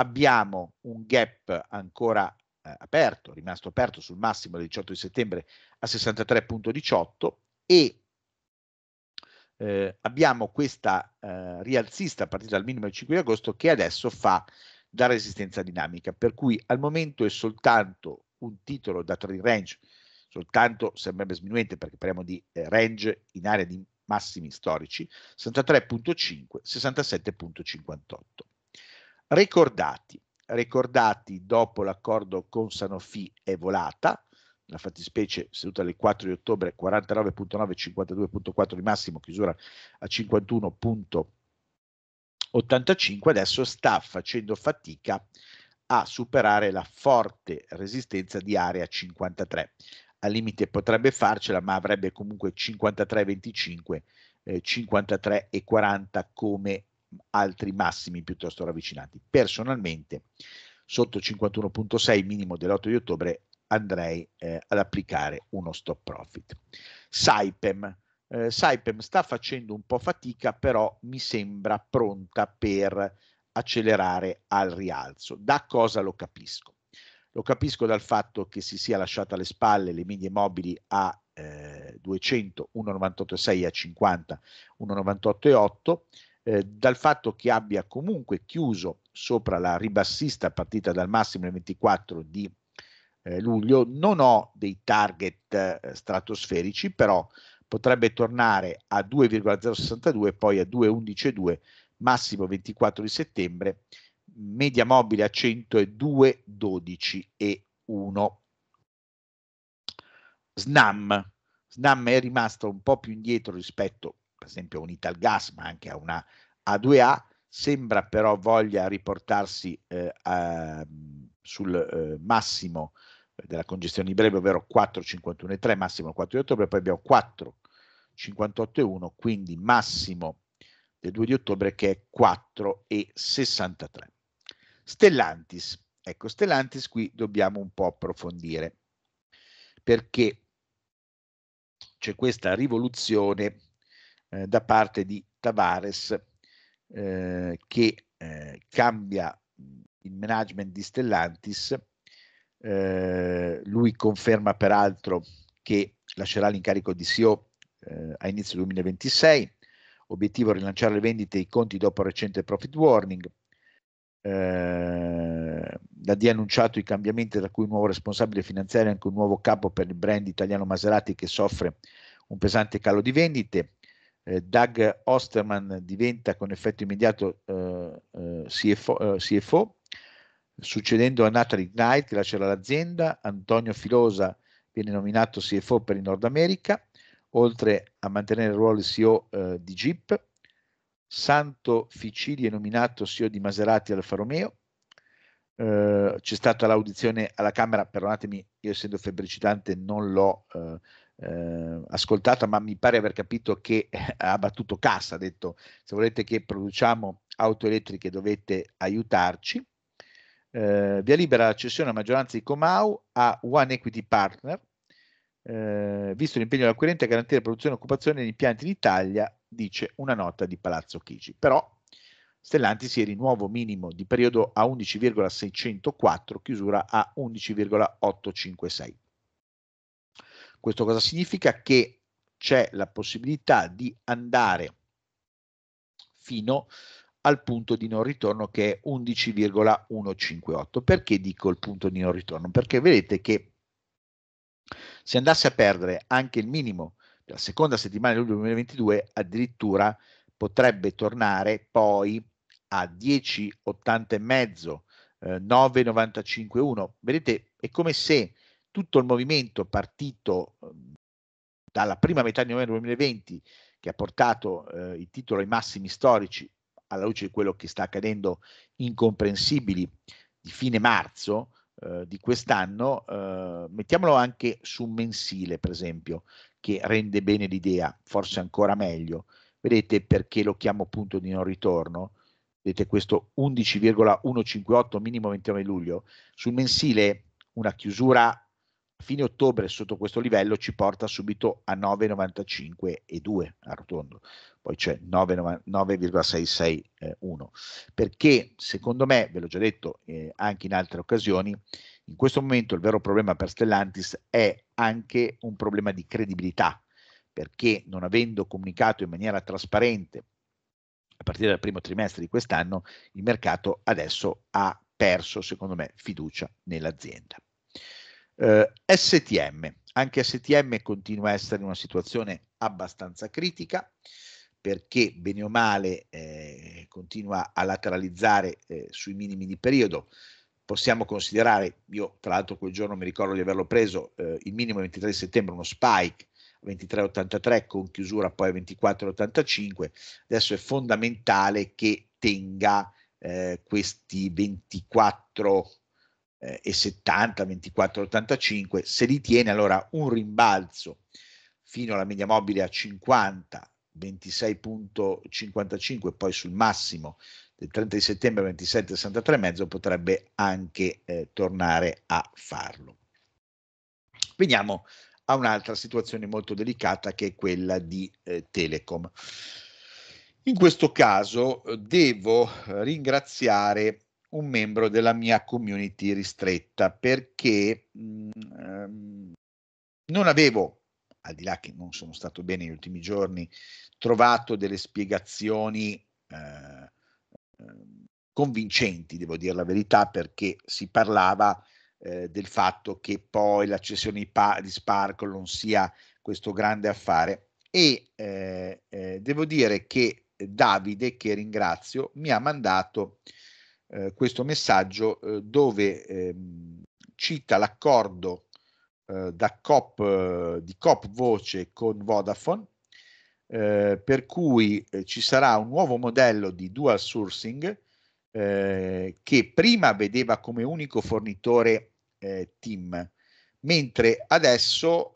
Abbiamo un gap ancora eh, aperto, rimasto aperto sul massimo del 18 di settembre a 63.18 e eh, abbiamo questa eh, rialzista partita partire dal minimo del 5 di agosto che adesso fa da resistenza dinamica, per cui al momento è soltanto un titolo da trade range, soltanto sembrerebbe sminuente perché parliamo di eh, range in area di massimi storici, 63.5, 67.58. Ricordati, ricordati dopo l'accordo con Sanofi è volata, nella fattispecie seduta alle 4 di ottobre 49.9, 52.4 di massimo, chiusura a 51.4 85 adesso sta facendo fatica a superare la forte resistenza di area 53. Al limite potrebbe farcela, ma avrebbe comunque 53,25, eh, 53,40 come altri massimi piuttosto ravvicinati. Personalmente, sotto 51,6 minimo dell'8 di ottobre, andrei eh, ad applicare uno stop profit. Saipem, eh, Saipem sta facendo un po' fatica, però mi sembra pronta per accelerare al rialzo. Da cosa lo capisco? Lo capisco dal fatto che si sia lasciata alle spalle le medie mobili a eh, 200, 1,98,6 a 50, 1,98,8, eh, dal fatto che abbia comunque chiuso sopra la ribassista partita dal massimo il 24 di eh, luglio. Non ho dei target eh, stratosferici, però potrebbe tornare a 2,062 e poi a 2,112 massimo 24 di settembre, media mobile a 100 e 1. SNAM. SNAM è rimasto un po' più indietro rispetto per esempio a un Italgas ma anche a una A2A, sembra però voglia riportarsi eh, a, sul eh, massimo eh, della congestione di breve, ovvero 4,51,3 massimo 4 di ottobre, poi abbiamo 4 58,1, quindi massimo del 2 di ottobre che è 4,63. Stellantis, ecco Stellantis qui dobbiamo un po' approfondire perché c'è questa rivoluzione eh, da parte di Tavares eh, che eh, cambia il management di Stellantis, eh, lui conferma peraltro che lascerà l'incarico di CEO eh, a inizio 2026. Obiettivo rilanciare le vendite e i conti dopo il recente profit warning. Eh, la D ha annunciato i cambiamenti, tra cui un nuovo responsabile finanziario e anche un nuovo capo per il brand italiano Maserati che soffre un pesante calo di vendite. Eh, Doug Osterman diventa con effetto immediato eh, eh CFO, eh, CFO, succedendo a Natalie Knight che lascerà l'azienda, Antonio Filosa viene nominato CFO per il Nord America, oltre a mantenere il ruolo di CEO eh, di Jeep. Santo Ficili è nominato CEO di Maserati Alfa Romeo. Eh, c'è stata l'audizione alla Camera, perdonatemi, io essendo febbricitante non l'ho eh, eh ascoltata, ma mi pare aver capito che ha battuto cassa, ha detto se volete che produciamo auto elettriche dovete aiutarci. Eh, via libera la cessione a maggioranza di Comau a One Equity Partner, eh, visto l'impegno dell'acquirente a garantire produzione e occupazione di impianti in Italia, dice una nota di Palazzo Chigi. Però Stellantis ieri nuovo minimo di periodo a 11,604, chiusura a 11,856. Questo cosa significa? Che c'è la possibilità di andare fino al punto di non ritorno che è 11,158. Perché dico il punto di non ritorno? Perché vedete che se andasse a perdere anche il minimo della seconda settimana di luglio 2022, addirittura potrebbe tornare poi a 10,80,5, eh, 9,95,1. Vedete, è come se tutto il movimento partito eh, dalla prima metà di novembre 2020, che ha portato eh, il titolo ai massimi storici, alla luce di quello che sta accadendo incomprensibili di fine marzo, eh, di quest'anno, eh, mettiamolo anche su un mensile, per esempio, che rende bene l'idea, forse ancora meglio. Vedete perché lo chiamo punto di non ritorno? Vedete questo 11,158 minimo 29 luglio. Sul mensile una chiusura fine ottobre sotto questo livello ci porta subito a 9,95 e 2 a rotondo, poi c'è 9,661, perché secondo me, ve l'ho già detto eh, anche in altre occasioni, in questo momento il vero problema per Stellantis è anche un problema di credibilità, perché non avendo comunicato in maniera trasparente a partire dal primo trimestre di quest'anno, il mercato adesso ha perso, secondo me, fiducia nell'azienda. Eh, STM, anche STM continua a essere in una situazione abbastanza critica perché bene o male eh, continua a lateralizzare eh, sui minimi di periodo. Possiamo considerare, io tra l'altro quel giorno mi ricordo di averlo preso, eh, il minimo 23 settembre, uno spike 23,83 con chiusura poi a 24,85, adesso è fondamentale che tenga eh, questi 24 eh, e 70, 24, 85, se li tiene allora un rimbalzo fino alla media mobile a 50, 26.55 poi sul massimo del 30 settembre 27,63,5 potrebbe anche eh, tornare a farlo. Veniamo a un'altra situazione molto delicata che è quella di eh, Telecom. In questo caso eh, devo eh, ringraziare un membro della mia community ristretta perché mhmm, ehm, non avevo, al di là che non sono stato bene negli ultimi giorni, trovato delle spiegazioni eh, ehm, convincenti, devo dire la verità, perché si parlava eh, del fatto che poi l'accessione di, pa- di Sparkle non sia questo grande affare e eh, eh devo dire che Davide, che ringrazio, mi ha mandato eh, questo messaggio eh, dove eh, cita l'accordo eh, da COP, eh, di COP Voce con Vodafone, per cui ci sarà un nuovo modello di dual sourcing che prima vedeva come unico fornitore Team, mentre adesso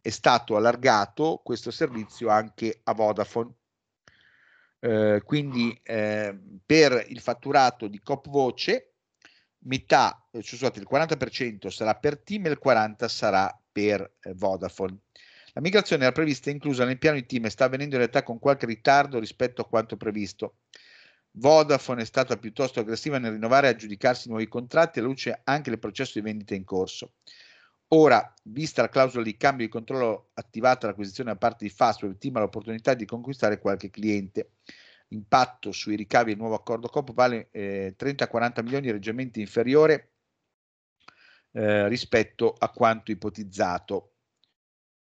è stato allargato questo servizio anche a Vodafone eh, quindi eh, per il fatturato di COP voce, metà, eh, scusate, il 40% sarà per team e il 40% sarà per eh, Vodafone. La migrazione era prevista e inclusa nel piano di team e sta avvenendo in realtà con qualche ritardo rispetto a quanto previsto. Vodafone è stata piuttosto aggressiva nel rinnovare e aggiudicarsi nuovi contratti alla luce anche del processo di vendita in corso. Ora, vista la clausola di cambio di controllo attivata all'acquisizione da parte di Fastweb, il team ha l'opportunità di conquistare qualche cliente. Impatto sui ricavi del nuovo accordo COP vale eh, 30-40 milioni, leggermente inferiore eh, rispetto a quanto ipotizzato.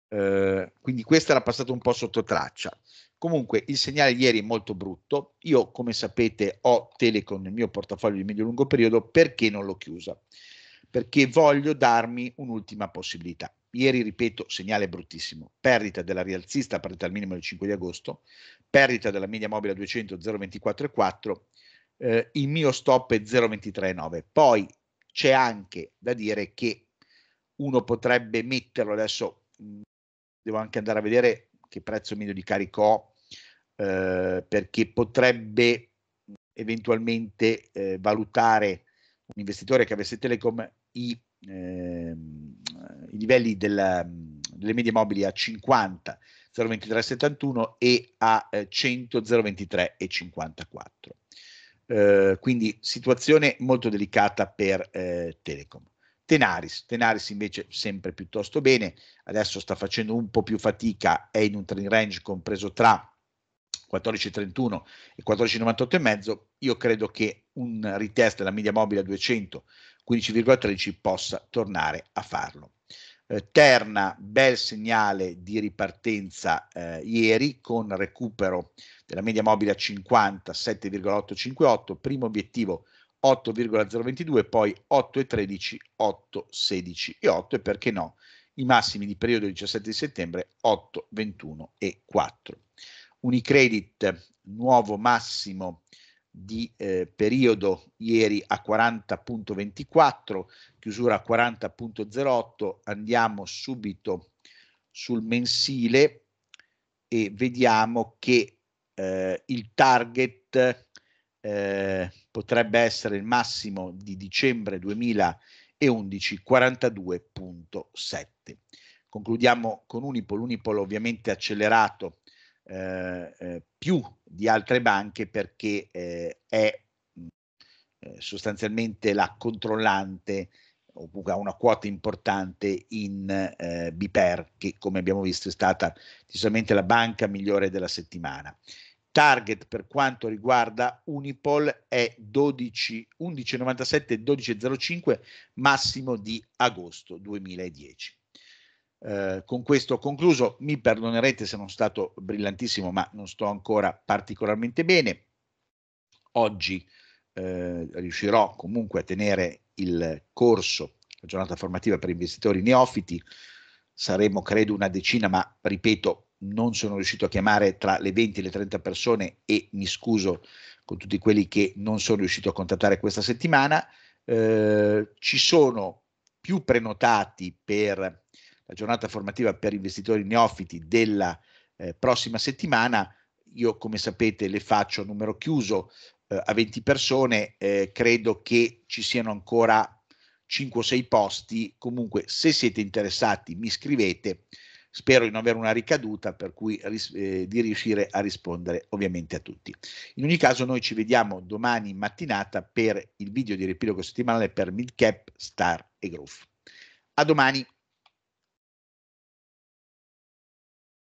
Eh, quindi questo era passato un po' sotto traccia. Comunque il segnale ieri è molto brutto. Io, come sapete, ho Telecom nel mio portafoglio di medio-lungo periodo perché non l'ho chiusa perché voglio darmi un'ultima possibilità. Ieri, ripeto, segnale bruttissimo, perdita della rialzista a parità al minimo del 5 di agosto, perdita della media mobile a 200 0,24,4, eh, il mio stop è 0,23,9. Poi c'è anche da dire che uno potrebbe metterlo, adesso mm, devo anche andare a vedere che prezzo medio di carico ho, eh, perché potrebbe mm, eventualmente eh, valutare un investitore che avesse Telecom i, eh, i livelli della, delle medie mobili a 50 02371 e a 100 eh, 023 Eh, quindi situazione molto delicata per eh, Telecom. Tenaris, Tenaris invece sempre piuttosto bene, adesso sta facendo un po' più fatica, è in un train range compreso tra 14,31 e 14,98 e mezzo, io credo che un retest della media mobile a 200 15,13 possa tornare a farlo. Eh, Terna, bel segnale di ripartenza eh, ieri con recupero della media mobile a 50, 7,858, primo obiettivo 8,022, poi 8,13, 8,16 e 8 e perché no, i massimi di periodo 17 di settembre 8, 21 e 4. Unicredit, nuovo massimo di eh, periodo ieri a 40.24, chiusura a 40.08, andiamo subito sul mensile e vediamo che eh, il target eh, potrebbe essere il massimo di dicembre 2011 42.7. Concludiamo con Unipol, Unipol ovviamente accelerato eh, eh, più di altre banche perché eh, è mm, eh, sostanzialmente la controllante o comunque ha una quota importante in eh, BPER che come abbiamo visto è stata decisamente la banca migliore della settimana. Target per quanto riguarda Unipol è 11,97 12,05 massimo di agosto 2010. Eh, con questo ho concluso, mi perdonerete se non sono stato brillantissimo, ma non sto ancora particolarmente bene. Oggi eh, riuscirò comunque a tenere il corso, la giornata formativa per investitori neofiti, saremo credo una decina, ma ripeto, non sono riuscito a chiamare tra le 20 e le 30 persone e mi scuso con tutti quelli che non sono riuscito a contattare questa settimana. Eh, ci sono più prenotati per la giornata formativa per investitori neofiti della eh, prossima settimana. Io, come sapete, le faccio a numero chiuso eh, a 20 persone. Eh, credo che ci siano ancora 5 o 6 posti. Comunque, se siete interessati, mi scrivete. Spero di non avere una ricaduta, per cui eh, di riuscire a rispondere ovviamente a tutti. In ogni caso, noi ci vediamo domani mattinata per il video di riepilogo settimanale per Midcap, Star e Groove. A domani!